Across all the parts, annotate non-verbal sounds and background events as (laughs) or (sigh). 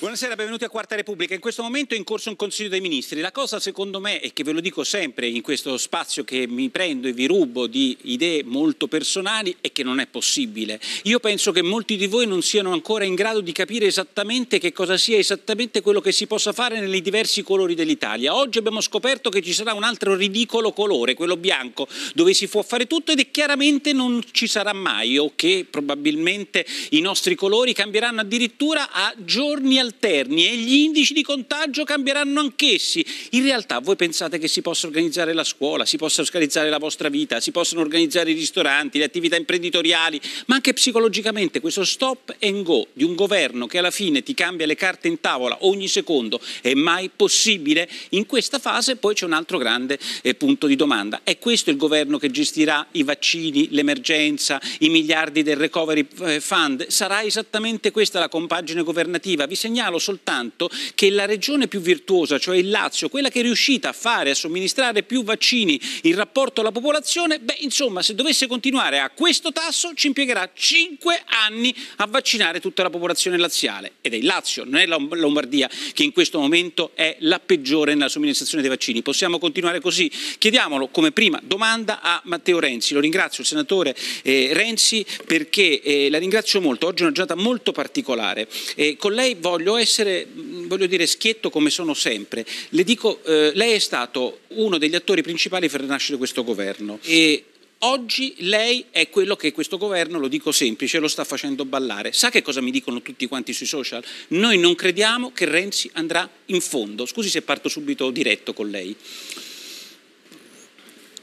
Buonasera, benvenuti a Quarta Repubblica. In questo momento è in corso un Consiglio dei Ministri. La cosa secondo me, e che ve lo dico sempre in questo spazio che mi prendo e vi rubo di idee molto personali, è che non è possibile. Io penso che molti di voi non siano ancora in grado di capire esattamente che cosa sia esattamente quello che si possa fare nei diversi colori dell'Italia. Oggi abbiamo scoperto che ci sarà un altro ridicolo colore, quello bianco, dove si può fare tutto ed è chiaramente non ci sarà mai o che probabilmente i nostri colori cambieranno addirittura a giorni al alterni e gli indici di contagio cambieranno anch'essi. In realtà voi pensate che si possa organizzare la scuola, si possa organizzare la vostra vita, si possono organizzare i ristoranti, le attività imprenditoriali, ma anche psicologicamente questo stop and go di un governo che alla fine ti cambia le carte in tavola ogni secondo è mai possibile? In questa fase poi c'è un altro grande eh, punto di domanda. È questo il governo che gestirà i vaccini, l'emergenza, i miliardi del recovery eh, fund? Sarà esattamente questa la compagine governativa? Vi segnalo segnalo soltanto che la regione più virtuosa, cioè il Lazio, quella che è riuscita a fare, a somministrare più vaccini in rapporto alla popolazione, beh insomma se dovesse continuare a questo tasso ci impiegherà 5 anni a vaccinare tutta la popolazione laziale. Ed è il Lazio, non è la Lombardia che in questo momento è la peggiore nella somministrazione dei vaccini. Possiamo continuare così? Chiediamolo come prima domanda a Matteo Renzi. Lo ringrazio il senatore eh, Renzi perché eh, la ringrazio molto. Oggi è una giornata molto particolare. Eh, con lei voglio voglio essere, mm, voglio dire, schietto come sono sempre. Le dico, eh, lei è stato uno degli attori principali per rinascere questo governo e oggi lei è quello che questo governo, lo dico semplice, lo sta facendo ballare. Sa che cosa mi dicono tutti quanti sui social? Noi non crediamo che Renzi andrà in fondo. Scusi se parto subito diretto con lei.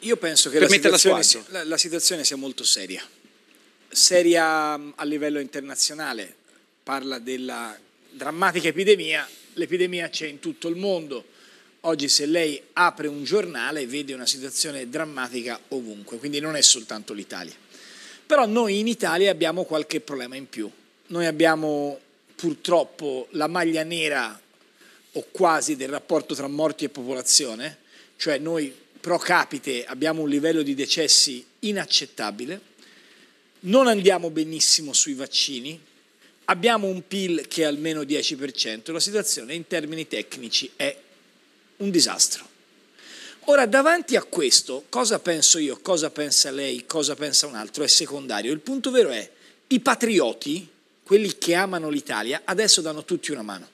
Io penso che la situazione, la, la situazione, sia molto seria, seria mm, a livello internazionale, parla della drammatica epidemia, l'epidemia c'è in tutto il mondo. Oggi se lei apre un giornale vede una situazione drammatica ovunque, quindi non è soltanto l'Italia. Però noi in Italia abbiamo qualche problema in più. Noi abbiamo purtroppo la maglia nera o quasi del rapporto tra morti e popolazione, cioè noi pro capite abbiamo un livello di decessi inaccettabile, non andiamo benissimo sui vaccini, abbiamo un PIL che è almeno 10%, la situazione in termini tecnici è un disastro. Ora, davanti a questo, cosa penso io, cosa pensa lei, cosa pensa un altro è secondario. Il punto vero è, i patrioti, quelli che amano l'Italia, adesso danno tutti una mano.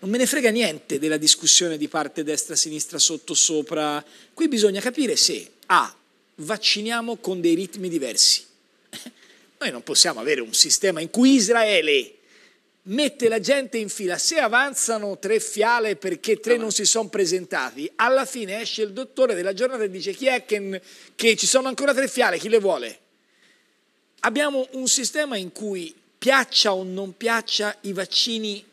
Non me ne frega niente della discussione di parte destra, sinistra, sotto, sopra. Qui bisogna capire se A. Vacciniamo con dei ritmi diversi. Noi non possiamo avere un sistema in cui Israele mette la gente in fila, se avanzano tre fiale perché tre non si sono presentati, alla fine esce il dottore della giornata e dice chi è che, che ci sono ancora tre fiale, chi le vuole? Abbiamo un sistema in cui piaccia o non piaccia i vaccini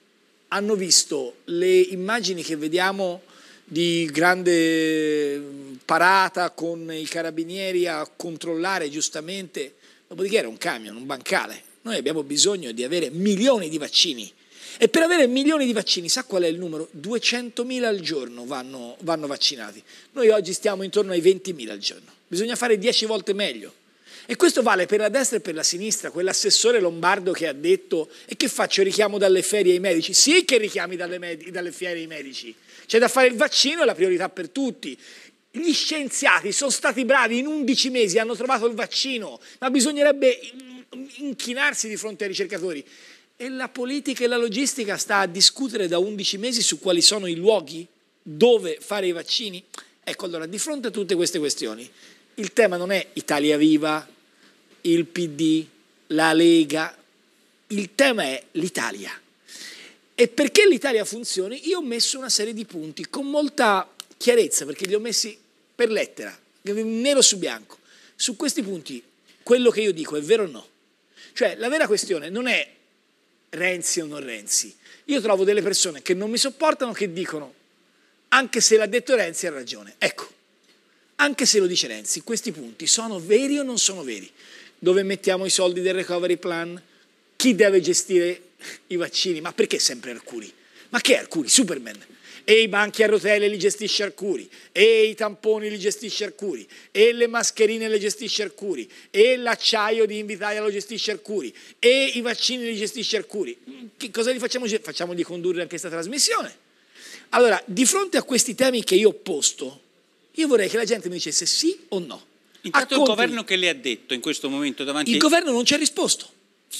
hanno visto le immagini che vediamo di grande parata con i carabinieri a controllare giustamente dopodiché era un camion, un bancale. Noi abbiamo bisogno di avere milioni di vaccini. E per avere milioni di vaccini, sa qual è il numero? 200.000 al giorno vanno, vanno vaccinati. Noi oggi stiamo intorno ai 20.000 al giorno. Bisogna fare 10 volte meglio. E questo vale per la destra e per la sinistra, quell'assessore lombardo che ha detto e che faccio richiamo dalle ferie ai medici? Sì che richiami dalle, med- dalle ferie ai medici, c'è da fare il vaccino, è la priorità per tutti. Gli scienziati sono stati bravi, in 11 mesi hanno trovato il vaccino, ma bisognerebbe inchinarsi di fronte ai ricercatori. E la politica e la logistica sta a discutere da 11 mesi su quali sono i luoghi dove fare i vaccini? Ecco allora, di fronte a tutte queste questioni, il tema non è Italia Viva, il PD, la Lega, il tema è l'Italia. E perché l'Italia funzioni, io ho messo una serie di punti con molta chiarezza, perché li ho messi per lettera, nero su bianco. Su questi punti quello che io dico è vero o no? Cioè la vera questione non è Renzi o non Renzi. Io trovo delle persone che non mi sopportano che dicono anche se l'ha detto Renzi ha ragione. Ecco, anche se lo dice Renzi, questi punti sono veri o non sono veri? Dove mettiamo i soldi del recovery plan? Chi deve gestire i vaccini? Ma perché sempre alcuni? Ma che alcuni? Superman? e i banchi a rotelle li gestisce Arcuri, e i tamponi li gestisce Arcuri, e le mascherine le gestisce Arcuri, e l'acciaio di Invitalia lo gestisce Arcuri, e i vaccini li gestisce Arcuri. Che cosa gli facciamo? Cioè, Facciamogli condurre anche questa trasmissione. Allora, di fronte a questi temi che io ho posto, io vorrei che la gente mi dicesse sì o no. Intanto il governo che le ha detto in questo momento davanti... Il governo non ci ha risposto.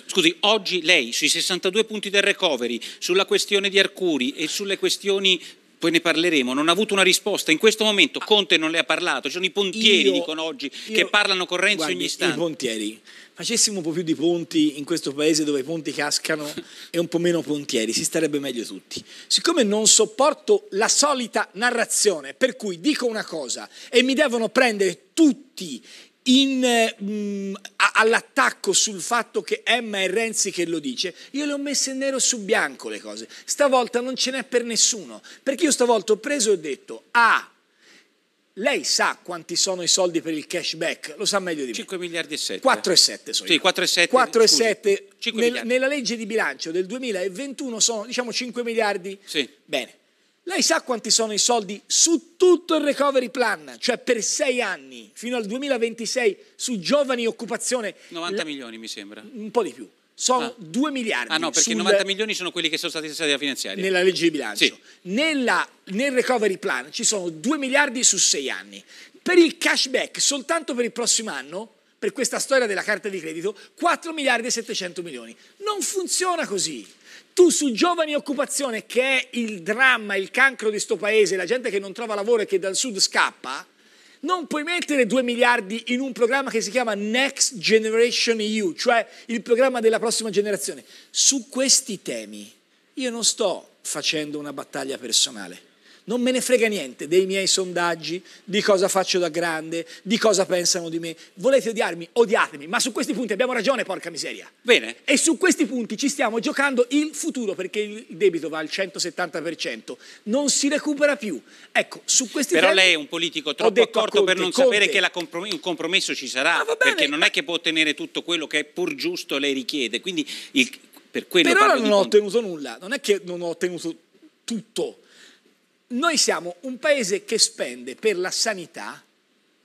Scusi, oggi lei sui 62 punti del recovery, sulla questione di Arcuri e sulle questioni poi ne parleremo, non ha avuto una risposta. In questo momento Conte non le ha parlato, ci sono i pontieri, io, dicono oggi, io, che parlano con Renzi guardi, ogni istante. I pontieri. Facessimo un po' più di ponti in questo paese dove i ponti cascano (laughs) e un po' meno pontieri, si starebbe meglio tutti. Siccome non sopporto la solita narrazione, per cui dico una cosa e mi devono prendere tutti in, mh, mm, all'attacco sul fatto che Emma è Renzi che lo dice, io le ho messe nero su bianco le cose. Stavolta non ce n'è per nessuno, perché io stavolta ho preso e ho detto, ah, lei sa quanti sono i soldi per il cashback? Lo sa meglio di me. 5 miliardi e 7. 4 e 7 sono. Sì, 4 e 7. 4 e 7. Nel, nella legge di bilancio del 2021 sono diciamo 5 miliardi. Sì. Bene. Lei sa quanti sono i soldi su tutto il recovery plan, cioè per sei anni, fino al 2026, su giovani occupazione? 90 l- milioni mi sembra. Un po' di più. Sono ah. 2 miliardi. Ah no, perché sul... 90 milioni sono quelli che sono stati stati da finanziare. Nella legge di bilancio. Sì. Nella, nel recovery plan ci sono 2 miliardi su sei anni. Per il cashback, soltanto per il prossimo anno, per questa storia della carta di credito 4 miliardi e 700 milioni. Non funziona così. Tu su giovani occupazione, che è il dramma, il cancro di sto paese, la gente che non trova lavoro e che dal sud scappa, non puoi mettere 2 miliardi in un programma che si chiama Next Generation EU, cioè il programma della prossima generazione. Su questi temi io non sto facendo una battaglia personale non me ne frega niente dei miei sondaggi, di cosa faccio da grande, di cosa pensano di me. Volete odiarmi? Odiatemi, ma su questi punti abbiamo ragione, porca miseria. Bene. E su questi punti ci stiamo giocando il futuro perché il debito va al 170%, non si recupera più. Ecco, su questi Però lei è un politico troppo accorto Conte, per non Conte. sapere che comprom- un compromesso ci sarà, ah, perché non è che può ottenere tutto quello che è pur giusto lei richiede. Quindi il, per quello Però non ho ottenuto nulla, non è che non ho ottenuto tutto noi siamo un paese che spende per la sanità,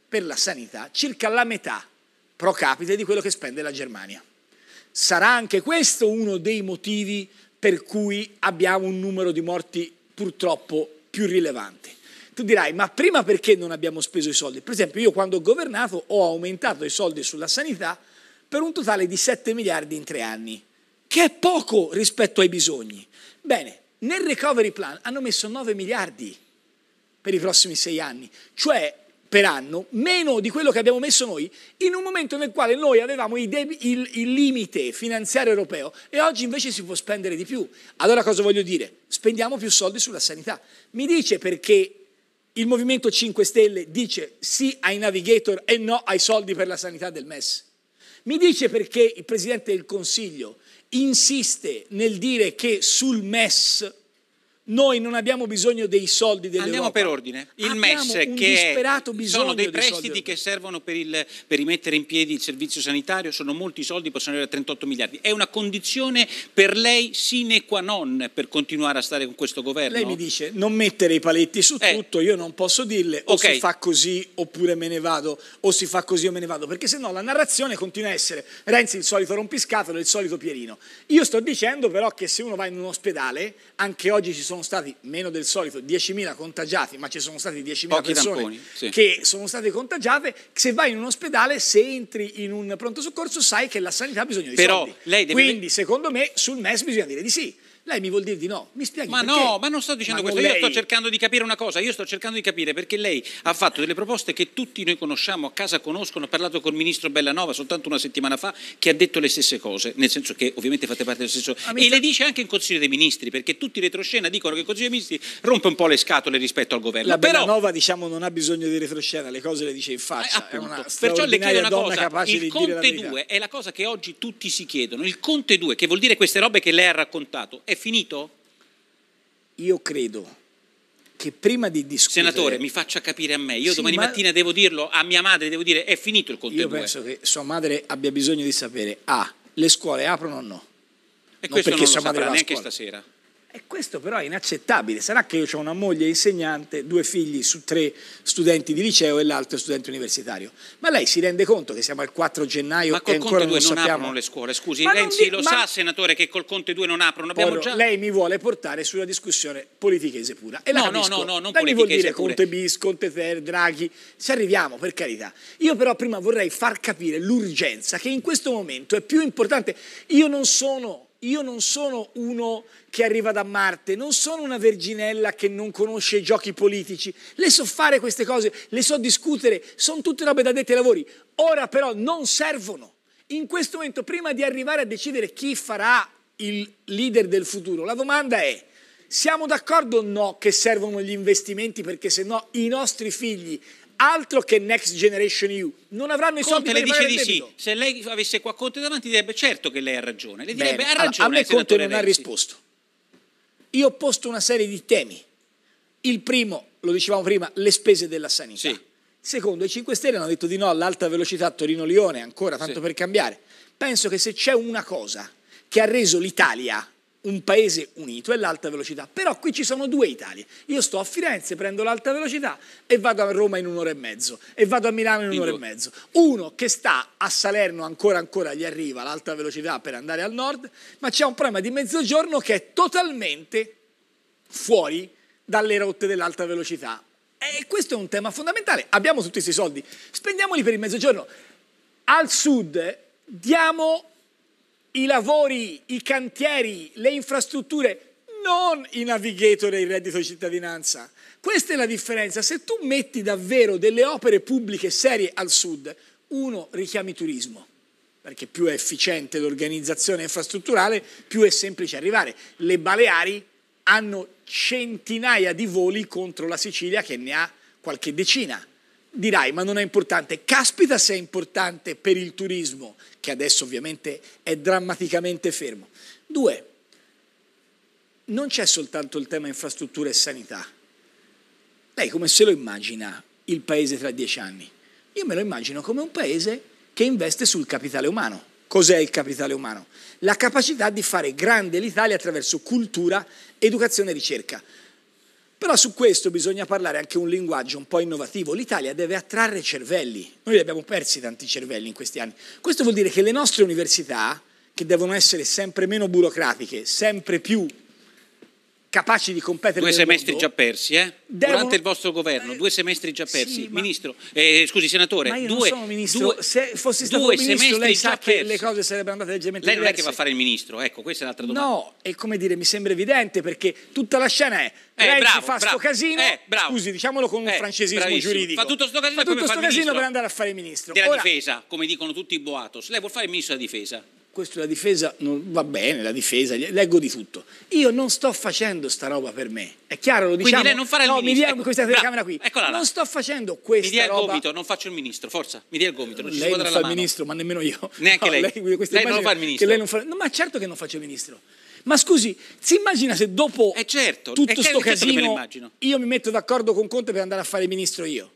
per la sanità circa la metà pro capite di quello che spende la Germania. Sarà anche questo uno dei motivi per cui abbiamo un numero di morti purtroppo più rilevante. Tu dirai, ma prima perché non abbiamo speso i soldi? Per esempio, io quando ho governato ho aumentato i soldi sulla sanità per un totale di 7 miliardi in tre anni, che è poco rispetto ai bisogni. Bene, nel recovery plan hanno messo 9 miliardi per i prossimi sei anni, cioè per anno, meno di quello che abbiamo messo noi, in un momento nel quale noi avevamo il, il, limite finanziario europeo e oggi invece si può spendere di più. Allora cosa voglio dire? Spendiamo più soldi sulla sanità. Mi dice perché il Movimento 5 Stelle dice sì ai navigator e no ai soldi per la sanità del MES? Mi dice perché il Presidente del Consiglio insiste nel dire che sul MES noi non abbiamo bisogno dei soldi dell'Europa. Andiamo per ordine. Il abbiamo MES che sono dei prestiti che servono per, il, per, rimettere in piedi il servizio sanitario, sono molti soldi, possono arrivare a 38 miliardi. È una condizione per lei sine qua non per continuare a stare con questo governo? Lei mi dice non mettere i paletti su eh. tutto, io non posso dirle o okay. si fa così oppure me ne vado, o si fa così o me ne vado, perché se no la narrazione continua a essere Renzi il solito rompiscatolo, il solito Pierino. Io sto dicendo però che se uno va in un ospedale, anche oggi ci sono sono stati meno del solito 10.000 contagiati, ma ci sono stati 10.000 Pochi persone tamponi, sì. che sono state contagiate, se vai in un ospedale, se entri in un pronto soccorso, sai che la sanità ha bisogno di Però soldi. Lei deve... Quindi, secondo me, sul MES bisogna dire di sì. Lei mi vuol dire di no, mi spieghi Ma perché? no, ma non sto dicendo ma questo, io sto cercando di capire una cosa, io sto cercando di capire perché lei ha fatto delle proposte che tutti noi conosciamo, a casa conoscono, ho parlato col ministro Bellanova soltanto una settimana fa che ha detto le stesse cose, nel senso che ovviamente fate parte dello stesso Amica... e le dice anche in Consiglio dei Ministri, perché tutti in retroscena dicono che il Consiglio dei Ministri rompe un po' le scatole rispetto al governo. La Però... Bellanova diciamo non ha bisogno di retroscena, le cose le dice in faccia, eh, appunto, Perciò le chiedo una cosa, il Conte 2 è la cosa che oggi tutti si chiedono, il Conte 2 che vuol dire queste robe che lei ha raccontato è finito? Io credo che prima di discutere... Senatore, mi faccia capire a me. Io sì, domani ma... mattina devo dirlo a mia madre, devo dire è finito il Conte Io penso che sua madre abbia bisogno di sapere A, le scuole aprono o no? E non questo non lo saprà neanche scuola. stasera. E questo però è inaccettabile. Sarà che io ho una moglie insegnante, due figli su tre studenti di liceo e l'altro studente universitario. Ma lei si rende conto che siamo al 4 gennaio ma e ancora Conte non, non sappiamo... aprono le scuole. Scusi, ma Renzi di... lo ma... sa, senatore, che col Conte 2 non aprono. Abbiamo Polo, già... Lei mi vuole portare sulla discussione politichese pura. E no, la no, no, no, non lei mi vuol dire pure. Conte bis, Conte ter, Draghi. Ci arriviamo, per carità. Io però prima vorrei far capire l'urgenza che in questo momento è più importante. Io non sono io non sono uno che arriva da Marte, non sono una verginella che non conosce i giochi politici, le so fare queste cose, le so discutere, sono tutte robe da dette ai lavori, ora però non servono. In questo momento, prima di arrivare a decidere chi farà il leader del futuro, la domanda è, siamo d'accordo o no che servono gli investimenti perché se no i nostri figli altro che Next Generation EU. Non avranno i soldi Conte per le dice di sì. Se lei avesse qua Conte davanti direbbe certo che lei ha ragione. Le direbbe, ha ragione allora, a me Conte non Renzi. ha risposto. Io ho posto una serie di temi. Il primo, lo dicevamo prima, le spese della sanità. Sì. Secondo, i 5 Stelle hanno detto di no all'alta velocità Torino-Lione, ancora tanto sì. per cambiare. Penso che se c'è una cosa che ha reso l'Italia un paese unito è l'alta velocità. Però qui ci sono due Italie. Io sto a Firenze, prendo l'alta velocità e vado a Roma in un'ora e mezzo e vado a Milano in un'ora e mezzo. Uno che sta a Salerno ancora ancora gli arriva l'alta velocità per andare al nord, ma c'è un problema di mezzogiorno che è totalmente fuori dalle rotte dell'alta velocità. E questo è un tema fondamentale. Abbiamo tutti questi soldi, spendiamoli per il mezzogiorno. Al sud diamo i lavori, i cantieri, le infrastrutture, non i navigator e il reddito di cittadinanza. Questa è la differenza. Se tu metti davvero delle opere pubbliche serie al sud, uno richiami turismo, perché più è efficiente l'organizzazione infrastrutturale, più è semplice arrivare. Le Baleari hanno centinaia di voli contro la Sicilia che ne ha qualche decina. Dirai, ma non è importante. Caspita se è importante per il turismo, che adesso ovviamente è drammaticamente fermo. Due, non c'è soltanto il tema infrastrutture e sanità. Lei come se lo immagina il paese tra dieci anni? Io me lo immagino come un paese che investe sul capitale umano. Cos'è il capitale umano? La capacità di fare grande l'Italia attraverso cultura, educazione e ricerca. Però su questo bisogna parlare anche un linguaggio un po' innovativo. L'Italia deve attrarre cervelli. Noi abbiamo persi tanti cervelli in questi anni. Questo vuol dire che le nostre università, che devono essere sempre meno burocratiche, sempre più capaci di competere. Due semestri mondo, già persi, eh? devono... Durante il vostro governo, eh, due semestri già persi. Sì, ma... Ministro, eh, scusi, senatore. Ma io due, non ministro. Due, Se fossi stato due ministro, lei sa che persi. le cose sarebbero andate leggermente lei diverse. Lei non è che va a fare il ministro, ecco, questa è un'altra domanda. No, è come dire, mi sembra evidente perché tutta la scena è. Eh, Renzi bravo, fa bravo, sto casino, eh, scusi, diciamolo con un eh, francesismo bravissimo. giuridico. Fa tutto sto casino, fa tutto sto casino per andare a fare il ministro. Della Ora, difesa, come dicono tutti i boatos. Lei vuol fare il ministro della difesa? questo la difesa non va bene, la difesa, leggo di tutto. Io non sto facendo sta roba per me. È chiaro, lo diciamo. Quindi lei non farà il no, ministro. Mi dia questa ecco, telecamera qui. Eccola là. Non sto facendo questa roba. Mi dia il gomito, roba. non faccio il ministro, forza. Mi dia il gomito, non ci lei si non fa il ministro, ma nemmeno io. (laughs) Neanche no, lei. Lei, lei non fa il ministro. Lei non fa... No, ma certo che non faccio il ministro. Ma scusi, si immagina se dopo eh certo, tutto questo casino io mi metto d'accordo con Conte per andare a fare il ministro io?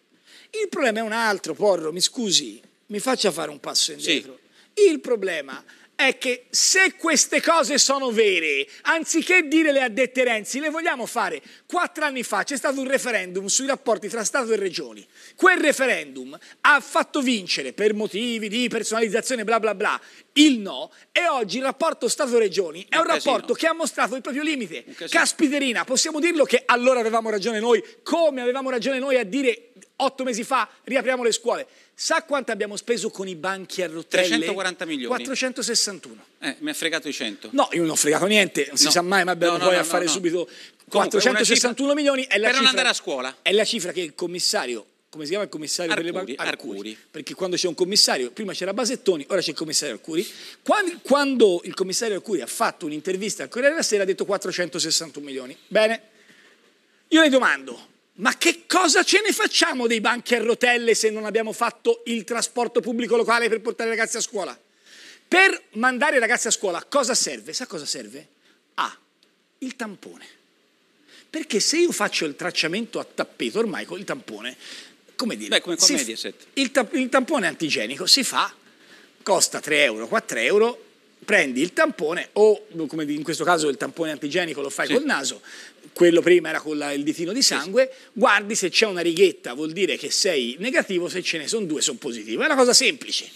Il problema è un altro, Porro, mi scusi, mi faccia fare un passo indietro. Sì. Il problema è che se queste cose sono vere, anziché dire le addette Renzi, le vogliamo fare Quattro anni fa c'è stato un referendum sui rapporti tra Stato e Regioni. Quel referendum ha fatto vincere, per motivi di personalizzazione bla bla bla, il no e oggi il rapporto Stato-Regioni è un, un rapporto che ha mostrato il proprio limite. Caspiterina, possiamo dirlo che allora avevamo ragione noi, come avevamo ragione noi a dire otto mesi fa riapriamo le scuole. Sa quanto abbiamo speso con i banchi a rotelle? 340 milioni. 461. Eh, mi ha fregato i 100. No, io non ho fregato niente, non no. si sa mai, ma abbiamo no, no, poi a fare subito 461 cifra, milioni è la per cifra, non andare a scuola. È la cifra che il commissario come si chiama il commissario Arcuri, per le banche? Arcuri. Arcuri. Perché quando c'è un commissario, prima c'era Basettoni, ora c'è il commissario Arcuri. Quando, quando il commissario Arcuri ha fatto un'intervista al Corriere della Sera ha detto 461 milioni. Bene, io le domando, ma che cosa ce ne facciamo dei banchi a rotelle se non abbiamo fatto il trasporto pubblico locale per portare i ragazzi a scuola? Per mandare i ragazzi a scuola cosa serve? Sa cosa serve? A. Il tampone. Perché se io faccio il tracciamento a tappeto, ormai con il tampone, come dire... Beh, come con Mediaset. F- il, ta- il tampone antigenico si fa, costa 3 euro, 4 euro, prendi il tampone o come in questo caso il tampone antigenico lo fai sì. col naso, quello prima era con la, il ditino di sangue, sì. guardi se c'è una righetta vuol dire che sei negativo, se ce ne sono due sono positivo, è una cosa semplice.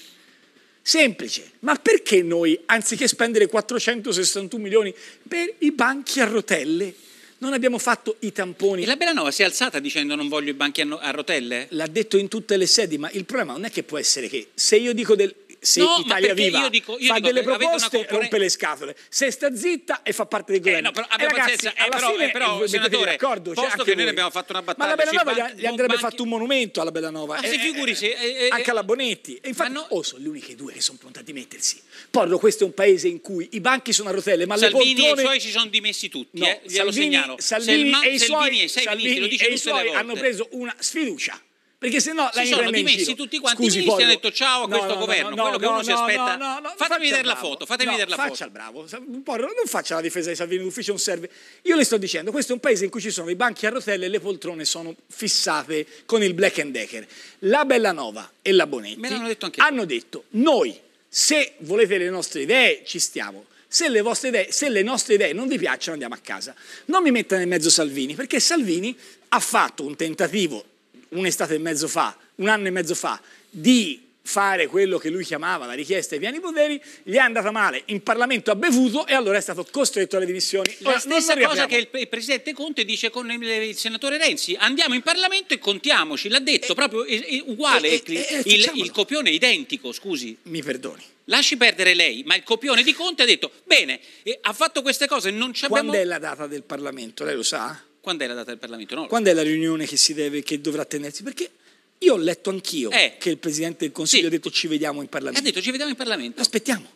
Semplice, ma perché noi, anziché spendere 461 milioni per i banchi a rotelle, non abbiamo fatto i tamponi. E la Bellanova si è alzata dicendo non voglio i banchi a, no a rotelle? L'ha detto in tutte le sedi, ma il problema non è che può essere che se io dico del se no, Italia Viva io dico, io fa dico, delle proposte rompe le scatole, se sta zitta e fa parte del governo. Eh, no, però, eh, ragazzi, eh, alla però, fine, eh, però, senatore, d'accordo, cioè, posto cioè, che noi abbiamo fatto una battaglia. Ma la Bellanova gli, banchi... andrebbe banchi... fatto un monumento alla Bellanova. Ma si eh, eh, figuri se... anche alla Bonetti. E infatti, no... oh, sono le uniche due che sono pronte a dimettersi. Porlo, questo è un paese in cui i banchi sono a rotelle, ma Salvini le poltrone... e i suoi si sono dimessi tutti, no, segnalo. Salvini e i suoi hanno preso una sfiducia perché se no la si sono dimessi tutti quanti Scusi, i ministri hanno detto ciao a no, questo no, governo no, quello che uno si aspetta fatemi vedere la foto fatemi vedere la foto faccia bravo non faccia la difesa di Salvini l'ufficio non serve io le sto dicendo questo è un paese in cui ci sono i banchi a rotelle e le poltrone sono fissate con il black and decker la Bellanova e la Bonetti detto hanno detto noi se volete le nostre idee ci stiamo se le, idee, se le, nostre idee non vi piacciono andiamo a casa. Non mi mettano in mezzo Salvini, perché Salvini ha fatto un tentativo un'estate e mezzo fa, un anno e mezzo fa, di fare quello che lui chiamava la richiesta ai piani poteri, gli è andata male, in Parlamento ha bevuto e allora è stato costretto alle dimissioni. La Ora, stessa cosa che il, il, Presidente Conte dice con il, il, senatore Renzi, andiamo in Parlamento e contiamoci, l'ha detto, e, eh, proprio è, eh, è eh, uguale, e, e, il, il copione è identico, scusi. Mi perdoni lasci perdere lei, ma il copione di Conte ha detto, bene, ha fatto queste cose, non ci abbiamo... Quando è la data del Parlamento, lei lo sa? Quando è la data del Parlamento? No. Quando è la riunione che, deve, che dovrà tenersi? Perché io ho letto anch'io eh. che il Presidente del Consiglio sì. ha detto ci vediamo in Parlamento. Ha detto ci vediamo in Parlamento. Aspettiamo.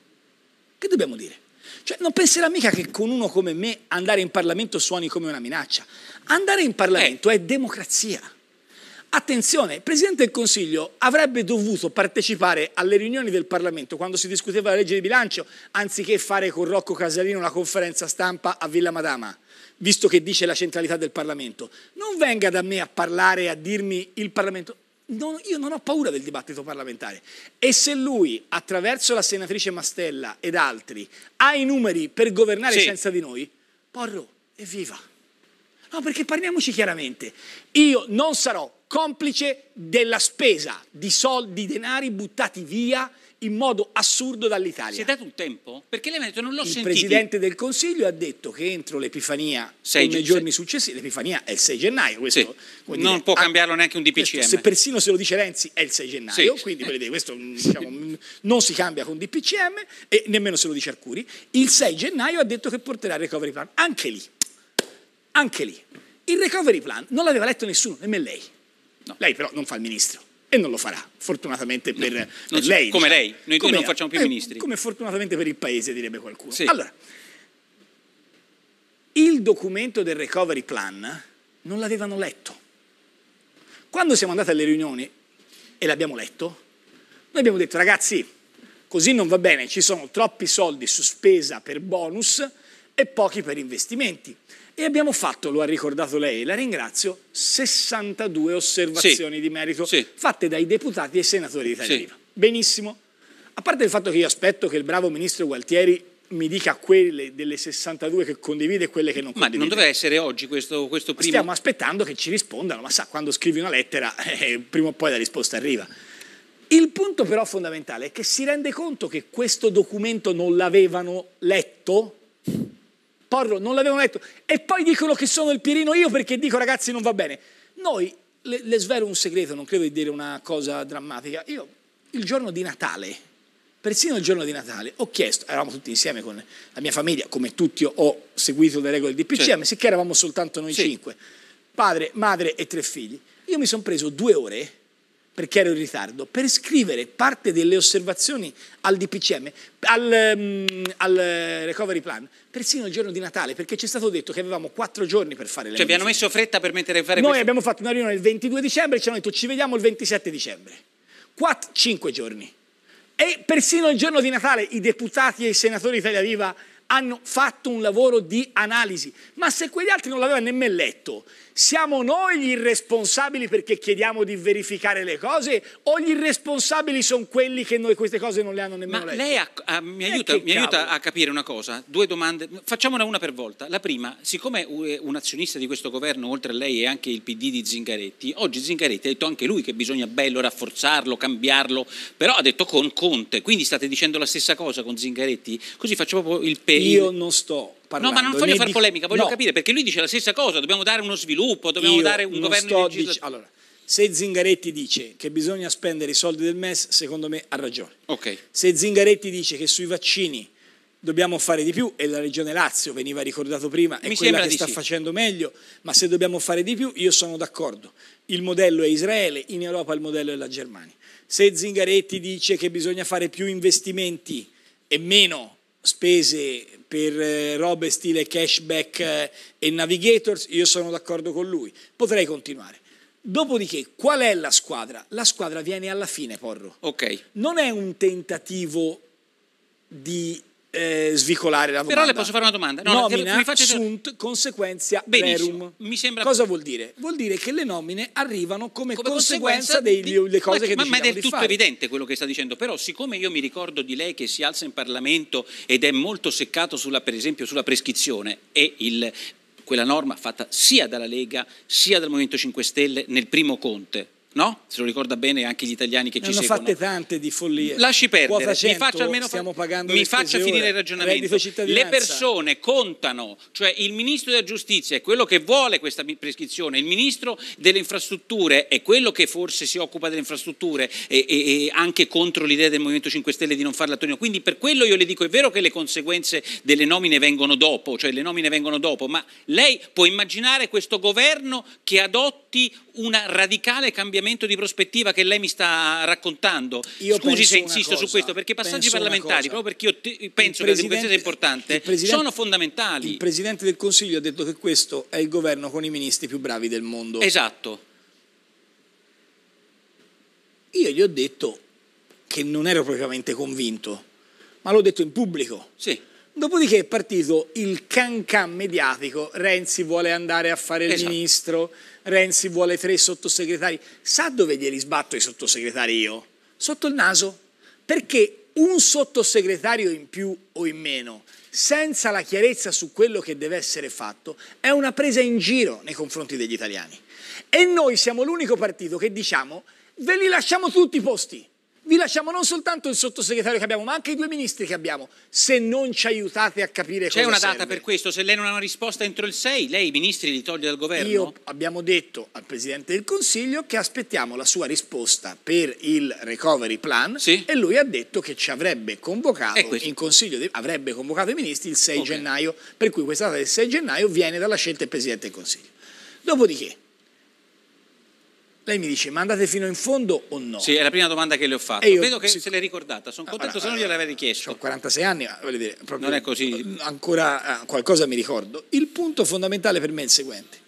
Che dobbiamo dire? Cioè, non penserà mica che con uno come me andare in Parlamento suoni come una minaccia. Andare in Parlamento eh. è democrazia. Attenzione, il Presidente del Consiglio avrebbe dovuto partecipare alle riunioni del Parlamento quando si discuteva la legge di bilancio, anziché fare con Rocco Casalino una conferenza stampa a Villa Madama visto che dice la centralità del Parlamento, non venga da me a parlare e a dirmi il Parlamento. Non, io non ho paura del dibattito parlamentare e se lui, attraverso la senatrice Mastella ed altri, ha i numeri per governare sì. senza di noi, porro, evviva! No, perché parliamoci chiaramente, io non sarò complice della spesa di soldi, denari buttati via in modo assurdo dall'Italia. Si è dato un tempo? Perché lei ha detto non l'ho sentito. Il sentiti. Presidente del Consiglio ha detto che entro l'Epifania, sei, nei giorni successivi, l'Epifania è il 6 gennaio, questo, sì, non dire, può cambiarlo neanche un DPCM. Questo, se persino se lo dice Renzi è il 6 gennaio, sì. quindi vedete, (laughs) questo diciamo, non si cambia con DPCM e nemmeno se lo dice Arcuri. Il 6 gennaio ha detto che porterà il recovery plan, anche lì, anche lì. Il recovery plan non l'aveva letto nessuno, nemmeno lei. No. Lei però non fa il ministro e non lo farà, fortunatamente per, no, per eh, lei. Come diciamo. lei, noi come, non facciamo più eh, ministri. Come fortunatamente per il Paese, direbbe qualcuno. Sì. Allora, il documento del recovery plan non l'avevano letto. Quando siamo andati alle riunioni e l'abbiamo letto, noi abbiamo detto ragazzi, così non va bene, ci sono troppi soldi su spesa per bonus, e pochi per investimenti. E abbiamo fatto, lo ha ricordato lei, e la ringrazio, 62 osservazioni sì. di merito sì. fatte dai deputati e senatori di Italia sì. Benissimo. A parte il fatto che io aspetto che il bravo ministro Gualtieri mi dica quelle delle 62 che condivide e quelle che non condivide. Ma non doveva essere oggi questo, questo primo... Ma stiamo aspettando che ci rispondano, ma sa, quando scrivi una lettera, (laughs) eh, prima o poi la risposta arriva. Il punto però fondamentale è che si rende conto che questo documento non l'avevano letto Porro non l'avevano letto e poi dicono che sono il Pierino io perché dico ragazzi non va bene. Noi le, le svelo un segreto, non credo di dire una cosa drammatica. Io il giorno di Natale, persino il giorno di Natale, ho chiesto, eravamo tutti insieme con la mia famiglia, come tutti ho seguito le regole del DPCM, certo. sicché eravamo soltanto noi sì. cinque, padre, madre e tre figli. Io mi sono preso due ore perché ero in ritardo, per scrivere parte delle osservazioni al DPCM, al, ehm, al, recovery plan, persino il giorno di Natale, perché ci è stato detto che avevamo quattro giorni per fare le Cioè abbiamo messo fretta per mettere a fare Noi questo. abbiamo fatto una riunione il 22 dicembre e ci hanno detto ci vediamo il 27 dicembre. Quatt- cinque giorni. E persino il giorno di Natale i deputati e i senatori Italia Viva hanno fatto un lavoro di analisi, ma se quegli altri non l'avevano nemmeno letto, siamo noi gli irresponsabili perché chiediamo di verificare le cose o gli irresponsabili sono quelli che noi queste cose non le hanno nemmeno ma lette? Lei ha, ha, mi, eh, aiuta, mi aiuta, a capire una cosa, due domande, facciamone una per volta. La prima, siccome eh, un azionista di questo governo, oltre a lei, è anche il PD di Zingaretti, oggi Zingaretti ha detto anche lui che bisogna bello rafforzarlo, cambiarlo, però ha detto con Conte, quindi state dicendo la stessa cosa con Zingaretti, così faccio proprio il pe- io non sto parlando. No, ma non voglio fare polemica, voglio no. capire perché lui dice la stessa cosa: dobbiamo dare uno sviluppo, dobbiamo io dare un governo di dic- Allora, se Zingaretti dice che bisogna spendere i soldi del MES, secondo me ha ragione. Okay. Se Zingaretti dice che sui vaccini dobbiamo fare di più e la Regione Lazio veniva ricordato prima è Mi quella che sta sì. facendo meglio, ma se dobbiamo fare di più io sono d'accordo. Il modello è Israele, in Europa il modello è la Germania. Se Zingaretti dice che bisogna fare più investimenti e meno spese per eh, robe stile cashback eh, e navigators, io sono d'accordo con lui. Potrei continuare. Dopodiché, qual è la squadra? La squadra viene alla fine, Porro. Ok. Non è un tentativo di eh, svicolare la domanda. Però le posso fare una domanda? No, nomina mi faccio... sunt consequenzia Benissimo. rerum. Sembra... Cosa vuol dire? Vuol dire che le nomine arrivano come, come conseguenza, conseguenza delle di... di... cose ma, che ma, ma è del tutto fare. evidente quello che sta dicendo, però siccome io mi ricordo di lei che si alza in Parlamento ed è molto seccato sulla, per esempio sulla prescrizione e il, quella norma fatta sia dalla Lega sia dal Movimento 5 Stelle nel primo Conte, No? Se lo ricorda bene anche gli italiani che ne ci hanno seguono. Ne fatte tante di follie. Lasci perdere, 100, mi faccia, almeno mi faccia finire il ragionamento. Le persone contano, cioè il ministro della giustizia è quello che vuole questa prescrizione, il ministro delle infrastrutture è quello che forse si occupa delle infrastrutture e, e, e anche contro l'idea del Movimento 5 Stelle di non farla Torino. Quindi per quello io le dico, è vero che le conseguenze delle nomine vengono dopo, cioè le nomine vengono dopo, ma lei può immaginare questo governo che adotti un radicale cambiamento di prospettiva che lei mi sta raccontando. Io Scusi se insisto cosa, su questo, perché passaggi parlamentari, proprio perché io te, penso che la sia importante, sono fondamentali. Il Presidente del Consiglio ha detto che questo è il governo con i ministri più bravi del mondo. Esatto. Io gli ho detto che non ero propriamente convinto, ma l'ho detto in pubblico. Sì. Dopodiché è partito il cancan mediatico, Renzi vuole andare a fare esatto. il ministro, Renzi vuole tre sottosegretari. Sa dove glieli sbatto i sottosegretari io? Sotto il naso. Perché un sottosegretario in più o in meno, senza la chiarezza su quello che deve essere fatto, è una presa in giro nei confronti degli italiani. E noi siamo l'unico partito che diciamo ve li lasciamo tutti i posti vi lasciamo non soltanto il sottosegretario che abbiamo, ma anche i due ministri che abbiamo, se non ci aiutate a capire C'è C'è una data serve. per questo, se lei non ha una risposta entro il 6, lei i ministri li toglie dal governo? Io abbiamo detto al Presidente del Consiglio che aspettiamo la sua risposta per il recovery plan sì. e lui ha detto che ci avrebbe convocato in Consiglio, de... avrebbe convocato i ministri il 6 okay. gennaio, per cui questa data del 6 gennaio viene dalla scelta del Presidente del Consiglio. Dopodiché lei mi dice, ma andate fino in fondo o no? Sì, è la prima domanda che le ho fatto. Io, Vedo che sì, se l'è ricordata, sono ah, contento, allora, se non gliel'avrei richiesto. Ho 46 anni, ah, voglio dire, non è così. Ancora ah, qualcosa mi ricordo. Il punto fondamentale per me è il seguente.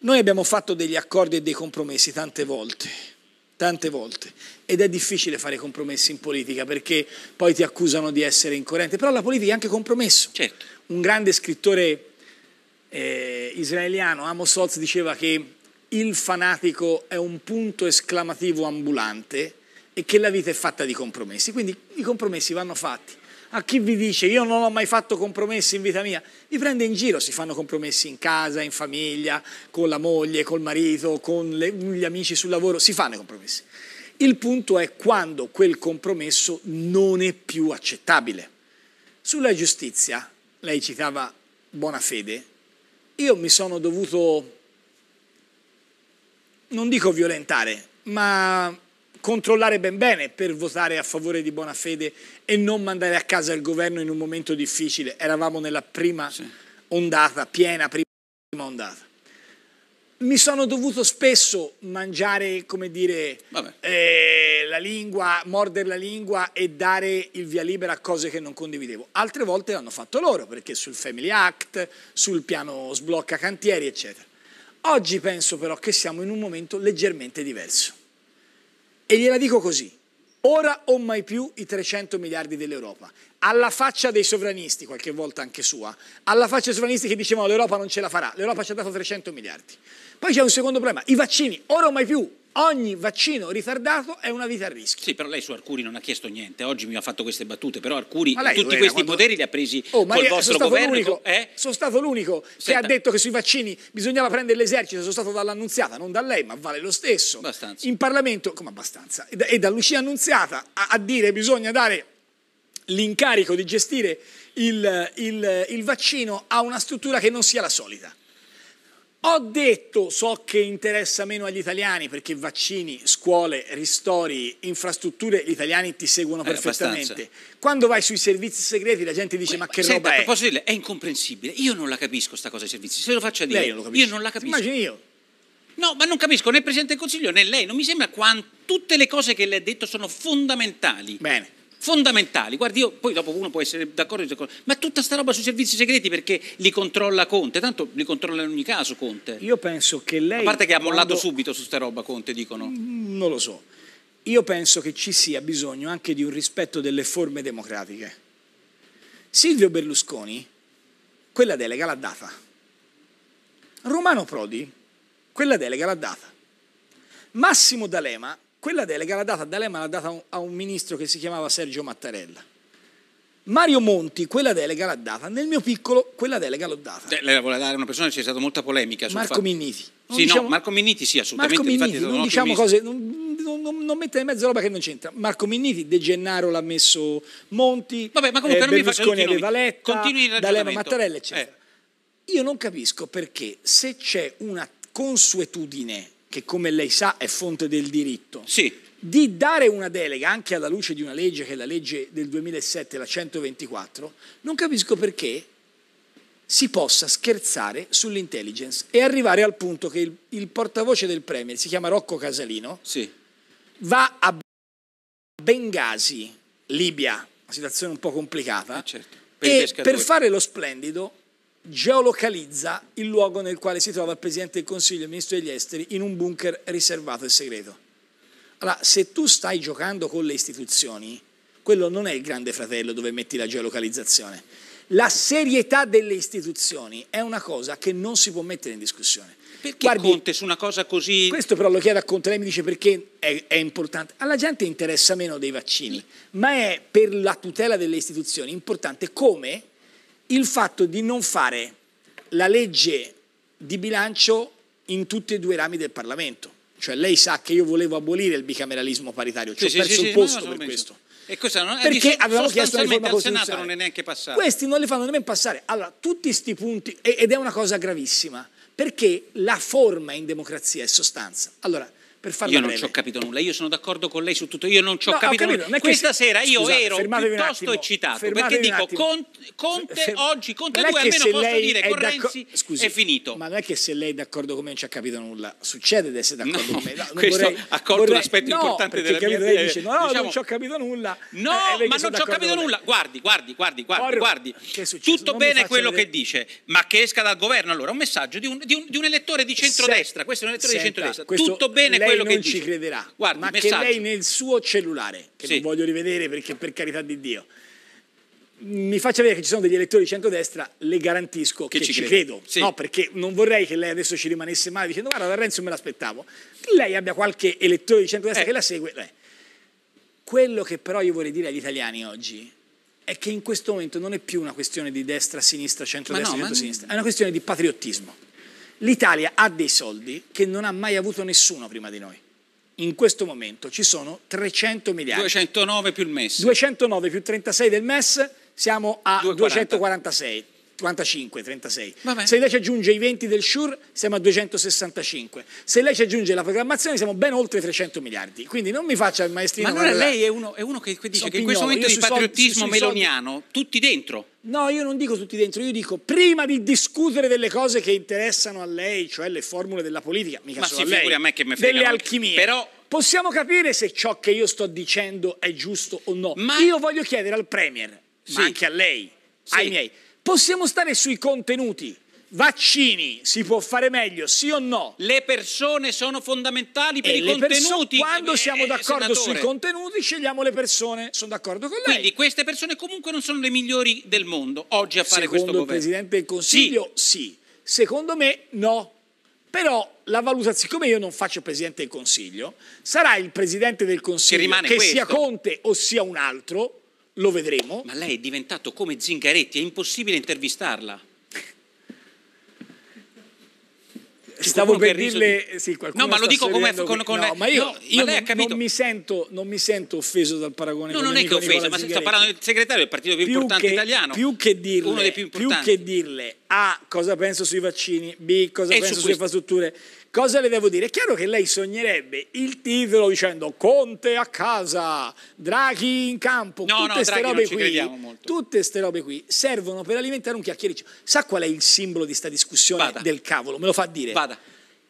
Noi abbiamo fatto degli accordi e dei compromessi tante volte, tante volte, ed è difficile fare compromessi in politica perché poi ti accusano di essere incoerente, però la politica è anche compromesso. Certo. Un grande scrittore eh, israeliano, Amos Oz, diceva che il fanatico è un punto esclamativo ambulante e che la vita è fatta di compromessi. Quindi i compromessi vanno fatti. A chi vi dice io non ho mai fatto compromessi in vita mia, vi prende in giro, si fanno compromessi in casa, in famiglia, con la moglie, col marito, con le, gli amici sul lavoro, si fanno i compromessi. Il punto è quando quel compromesso non è più accettabile. Sulla giustizia, lei citava buona fede, io mi sono dovuto non dico violentare, ma controllare ben bene per votare a favore di buona fede e non mandare a casa il governo in un momento difficile. Eravamo nella prima sì. ondata, piena prima ondata. Mi sono dovuto spesso mangiare, come dire, eh, la lingua, mordere la lingua e dare il via libera a cose che non condividevo. Altre volte l'hanno fatto loro, perché sul Family Act, sul piano sblocca cantieri, eccetera. Oggi penso però che siamo in un momento leggermente diverso. E gliela dico così, ora o mai più i 300 miliardi dell'Europa. Alla faccia dei sovranisti, qualche volta anche sua, alla faccia dei sovranisti che dicevano l'Europa non ce la farà, l'Europa ci ha dato 300 miliardi. Poi c'è un secondo problema, i vaccini, ora o mai più, ogni vaccino ritardato è una vita a rischio. Sì, però lei su Arcuri non ha chiesto niente. Oggi mi ha fatto queste battute, però Arcuri lei, tutti questi quando... poteri li ha presi oh, col lei, vostro sono governo. L'unico, eh? Sono stato l'unico Senta. che ha detto che sui vaccini bisognava prendere l'esercito, sono stato dall'annunziata, non da lei, ma vale lo stesso. Abbastanza. In Parlamento, come abbastanza, e da, e da Lucia Annunziata a, a dire bisogna dare l'incarico di gestire il, il, il vaccino a una struttura che non sia la solita. Ho detto, so che interessa meno agli italiani perché vaccini, scuole, ristori, infrastrutture, gli italiani ti seguono eh, perfettamente. Abbastanza. Quando vai sui servizi segreti la gente dice ma, ma che senta, roba è? A proposito, di lei, è incomprensibile. Io non la capisco sta cosa dei servizi. Se lo faccia dire, lei non lo io non la capisco. Immagini io. No, ma non capisco né il Presidente del Consiglio né lei. Non mi sembra quanto tutte le cose che lei ha detto sono fondamentali. Bene fondamentali. Guardi, io poi dopo uno può essere d'accordo, ma tutta sta roba sui servizi segreti perché li controlla Conte, tanto li controlla in ogni caso Conte. Io penso che lei... A parte che ha mollato quando... subito su sta roba Conte, dicono. Mm, non lo so. Io penso che ci sia bisogno anche di un rispetto delle forme democratiche. Silvio Berlusconi, quella delega l'ha data. Romano Prodi, quella delega l'ha data. Massimo D'Alema quella delega l'ha data D'Alema, l'ha data a un ministro che si chiamava Sergio Mattarella. Mario Monti, quella delega l'ha data. Nel mio piccolo, quella delega l'ho data. Eh, lei la voleva dare a una persona, c'è stata molta polemica. Marco fatto. Minniti. Non sì, diciamo... no, Marco Minniti sì, assolutamente. Marco Minniti, non diciamo cose, non, non, non mette in mezzo roba che non c'entra. Marco Minniti, De Gennaro l'ha messo Monti, Vabbè, ma comunque eh, Berlusconi aveva letto, D'Alema Mattarella, eccetera. Eh. Io non capisco perché se c'è una consuetudine che come lei sa è fonte del diritto, sì. di dare una delega anche alla luce di una legge che è la legge del 2007, la 124, non capisco perché si possa scherzare sull'intelligence e arrivare al punto che il, il portavoce del Premier, si chiama Rocco Casalino, sì. va a Bengasi, Libia, una situazione un po' complicata, eh certo, per e per fare lo splendido geolocalizza il luogo nel quale si trova il Presidente del Consiglio e il Ministro degli Esteri in un bunker riservato e segreto. Allora, se tu stai giocando con le istituzioni, quello non è il grande fratello dove metti la geolocalizzazione. La serietà delle istituzioni è una cosa che non si può mettere in discussione. Perché Guardi, Conte su una cosa così... Questo però lo chiedo a Conte, lei mi dice perché è, è importante. Alla gente interessa meno dei vaccini, ma è per la tutela delle istituzioni importante come il fatto di non fare la legge di bilancio in tutti e due i rami del Parlamento. Cioè lei sa che io volevo abolire il bicameralismo paritario, ci sì, ho perso sì, il posto sì, per questo. Non, Perché diciamo, avevamo chiesto la riforma al Senato non è neanche passato. Questi non li fanno nemmeno passare. Allora, tutti questi punti, ed è una cosa gravissima, perché la forma in democrazia è sostanza. Allora, per farla Io non ci ho capito nulla, io sono d'accordo con lei su tutto, io non ci ho no, capito, capito nulla. Questa si... sera io Scusate, ero piuttosto eccitato perché dico Conte, Conte oggi, Conte 2 almeno posso dire con Renzi Scusi, è finito. Ma non è che se lei è d'accordo con me non ci ha capito nulla, succede di essere d'accordo no, con me. No, questo ha colto vorrei... un no, importante della capito, mia... Lei eh, dice, no, diciamo, non ci ho capito nulla. No, eh, ma non ci ho capito nulla. Guardi, guardi, guardi, guardi, guardi. Tutto bene quello che dice, ma che esca dal governo allora, un messaggio di un elettore di centrodestra, questo è un elettore di centrodestra. Tutto bene quello quello non che ci crederà, Guardi, ma messaggio. che lei nel suo cellulare, che sì. non voglio rivedere perché per carità di Dio, mi faccia vedere che ci sono degli elettori di centrodestra, le garantisco che, che ci, ci, credo. Sì. No, perché non vorrei che lei adesso ci rimanesse male dicendo guarda da Renzo me l'aspettavo. Che lei abbia qualche elettore di centrodestra eh. che la segue. Eh. Quello che però io vorrei dire agli italiani oggi è che in questo momento non è più una questione di destra, sinistra, centrodestra, no, centrosinistra, ma... è una questione di patriottismo. L'Italia ha dei soldi che non ha mai avuto nessuno prima di noi. In questo momento ci sono 300 miliardi. 209 più il MES. 209 più 36 del MES, siamo a 240. 246. 45, 36. Vabbè. Se lei ci aggiunge i 20 del SURE siamo a 265. Se lei ci aggiunge la programmazione siamo ben oltre 300 miliardi. Quindi non mi faccia il maestrino. Ma allora lei è uno, è uno che, dice Sono che in questo momento di patriottismo soldi, meloniano, tutti dentro. No, io non dico tutti dentro, io dico prima di discutere delle cose che interessano a lei, cioè le formule della politica, mica Ma solo si a lei, a me che mi frega delle qualche... alchimie. Però possiamo capire se ciò che io sto dicendo è giusto o no. Ma io voglio chiedere al Premier, sì. ma anche a lei, sì. ai miei, possiamo stare sui contenuti. Vaccini, si può fare meglio, sì o no? Le persone sono fondamentali per e eh, i contenuti. quando eh, siamo eh, d'accordo eh, sui contenuti, scegliamo le persone. Sono d'accordo con lei. Quindi queste persone comunque non sono le migliori del mondo oggi a fare Secondo questo governo. Secondo il Presidente del Consiglio, sì. sì. Secondo me, no. Però la valutazione, siccome io non faccio il Presidente del Consiglio, sarà il Presidente del Consiglio che, che sia Conte o sia un altro, lo vedremo. Ma lei è diventato come Zingaretti, è impossibile intervistarla. Stavo per dirle, di... Eh, sì, no, ma lo dico come con, con no, ma io, no, io ma non, non, mi sento, non, mi sento, offeso dal paragone. No, non è che offeso, ma sto parlando del segretario del partito più, più importante che, italiano. Più che, dirle, più, più che dirle A ah, cosa penso sui vaccini, B cosa e penso su sulle infrastrutture Cosa le devo dire? È chiaro che lei sognerebbe il titolo dicendo Conte a casa, Draghi in campo, no, tutte queste no, robe qui. Tutte queste robe qui servono per alimentare un chiacchiericcio. Sa qual è il simbolo di questa discussione Vada. del cavolo? Me lo fa dire. Vada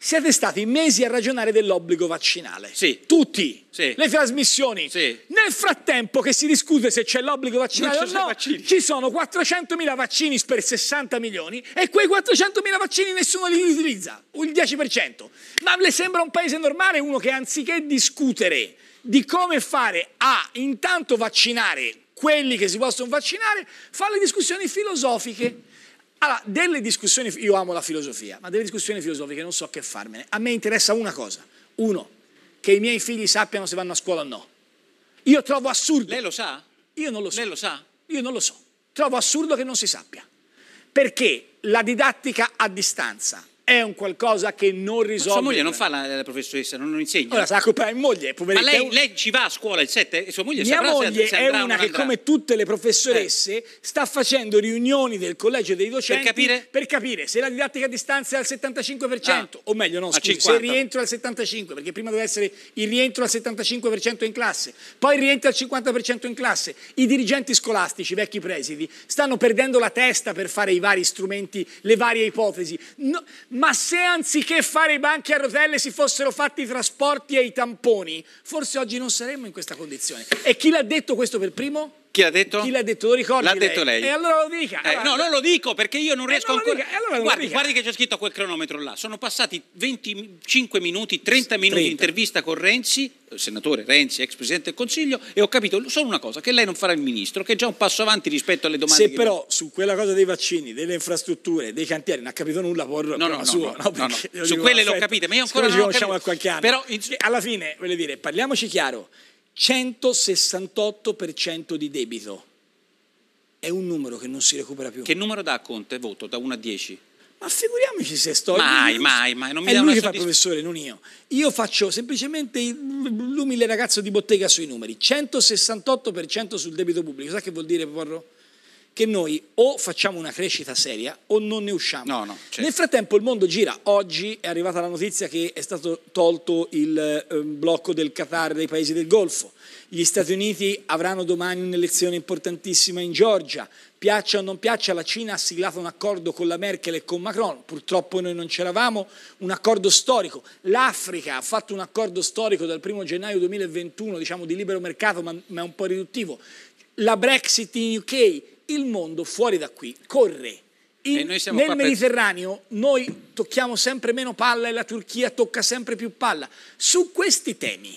siete stati mesi a ragionare dell'obbligo vaccinale. Sì. Tutti. Sì. Le trasmissioni. Sì. Nel frattempo che si discute se c'è l'obbligo vaccinale o no, vaccini. ci sono 400.000 vaccini per 60 milioni e quei 400.000 vaccini nessuno li utilizza, il 10%. Ma le sembra un paese normale uno che anziché discutere di come fare a intanto vaccinare quelli che si possono vaccinare, fa le discussioni filosofiche allora, delle discussioni, io amo la filosofia, ma delle discussioni filosofiche non so che farmene. A me interessa una cosa, uno, che i miei figli sappiano se vanno a scuola o no. Io trovo assurdo. Lei lo sa? Io non lo so. Lei lo sa? Io non lo so. Trovo assurdo che non si sappia. Perché la didattica a distanza è un qualcosa che non risolve. Ma sua moglie non fa la, la professoressa, non, non insegna. Ora sa colpa è moglie, poveretta. Ma lei, lei, ci va a scuola il 7? Sua moglie Mia moglie se, è una che andrà. come tutte le eh. professoresse eh. sta facendo riunioni del collegio dei docenti per capire, per capire se la didattica a distanza è al 75% ah. o meglio no, scusi, se rientro al 75% perché prima deve essere il rientro al 75% in classe, poi il rientro al 50% in classe. I dirigenti scolastici, i vecchi presidi, stanno perdendo la testa per fare i vari strumenti, le varie ipotesi. No, ma se anziché fare i banchi a rotelle si fossero fatti i trasporti e i tamponi, forse oggi non saremmo in questa condizione. E chi l'ha detto questo per primo? Chi l'ha detto? Chi l'ha detto? Lo ricordi? L'ha detto lei. E allora lo dica. Eh, no, non lo dico perché io non eh, riesco non ancora. Allora guardi, guardi, che c'è scritto quel cronometro là. Sono passati 25 minuti, 30 minuti di intervista con Renzi, eh, senatore Renzi, ex presidente del Consiglio, e ho capito solo una cosa: che lei non farà il ministro, che è già un passo avanti rispetto alle domande. Se però mi... su quella cosa dei vaccini, delle infrastrutture, dei cantieri, non ha capito nulla, por, no, no, no, sua, no, no, no. Su quelle l'ho capita, ma io ancora non ho capito. Però in... alla fine, voglio dire, parliamoci chiaro. 168% di debito. È un numero che non si recupera più. Che numero dà a Conte voto da 1 a 10? Ma figuriamoci se sto... Mai, io, mai, mai. Non mi è lui che fa il professore, non io. Io faccio semplicemente l'umile ragazzo di bottega sui numeri. 168% sul debito pubblico. Sai che vuol dire, Porro? che noi o facciamo una crescita seria o non ne usciamo. No, no, certo. Nel frattempo il mondo gira. Oggi è arrivata la notizia che è stato tolto il eh, blocco del Qatar dei paesi del Golfo. Gli Stati Uniti avranno domani un'elezione importantissima in Georgia. Piaccia o non piaccia, la Cina ha siglato un accordo con la Merkel e con Macron. Purtroppo noi non c'eravamo. Un accordo storico. L'Africa ha fatto un accordo storico dal 1 gennaio 2021, diciamo di libero mercato, ma, ma è un po' riduttivo. La Brexit in UK il mondo fuori da qui corre. In, nel Mediterraneo per... noi tocchiamo sempre meno palla e la Turchia tocca sempre più palla. Su questi temi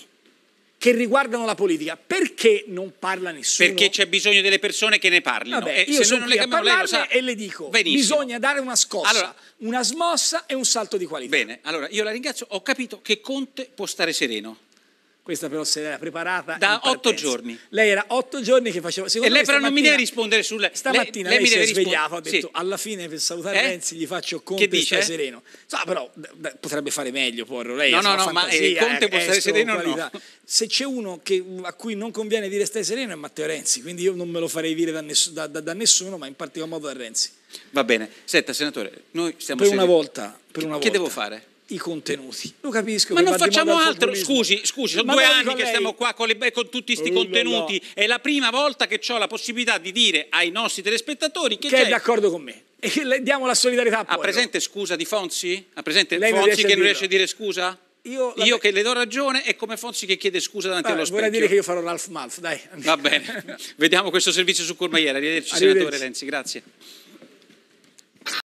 che riguardano la politica, perché non parla nessuno? Perché c'è bisogno delle persone che ne parlino. Vabbè, io sono non le cambiamo, a parlarne e le dico, Benissimo. bisogna dare una scossa, allora, una smossa e un salto di qualità. Bene, allora io la ringrazio, ho capito che Conte può stare sereno. Questa però se l'era preparata da otto giorni. Lei era otto giorni che faceva. e lei però non mi deve rispondere sulle. Stamattina lei, lei, lei mi si deve è svegliato, ha detto sì. alla fine per salutare eh? Renzi gli faccio Conte che dice? sereno. So, però da, potrebbe fare meglio Porro. Lei no, no, no, fantasia, ma eh, Conte eh, può stare sereno no. Se c'è uno che, a cui non conviene dire stai sereno è Matteo Renzi, quindi io non me lo farei dire da, ness- da, da nessuno, ma in particolar modo da Renzi. Va bene. Senta, senatore, noi stiamo. Per una volta. Per una volta. Che devo fare? i contenuti. Lo capisco. Ma non facciamo altro. Scusi, scusi, sono Ma due anni che stiamo qua con, le, con tutti questi oh, contenuti. È la prima volta che ho la possibilità di dire ai nostri telespettatori che, che è d'accordo con me. E che le diamo la solidarietà a Ha presente scusa di Fonzi? Ha presente Lei Fonzi non che non riesce a dire scusa? Io, io, che le do ragione è come Fonzi che chiede scusa davanti Vabbè, allo specchio. Vorrei dire che io farò Ralph Malf, dai. Va bene. (laughs) Vediamo questo servizio su Cormaiera. Arrivederci, Arrivederci. senatore Renzi. Grazie.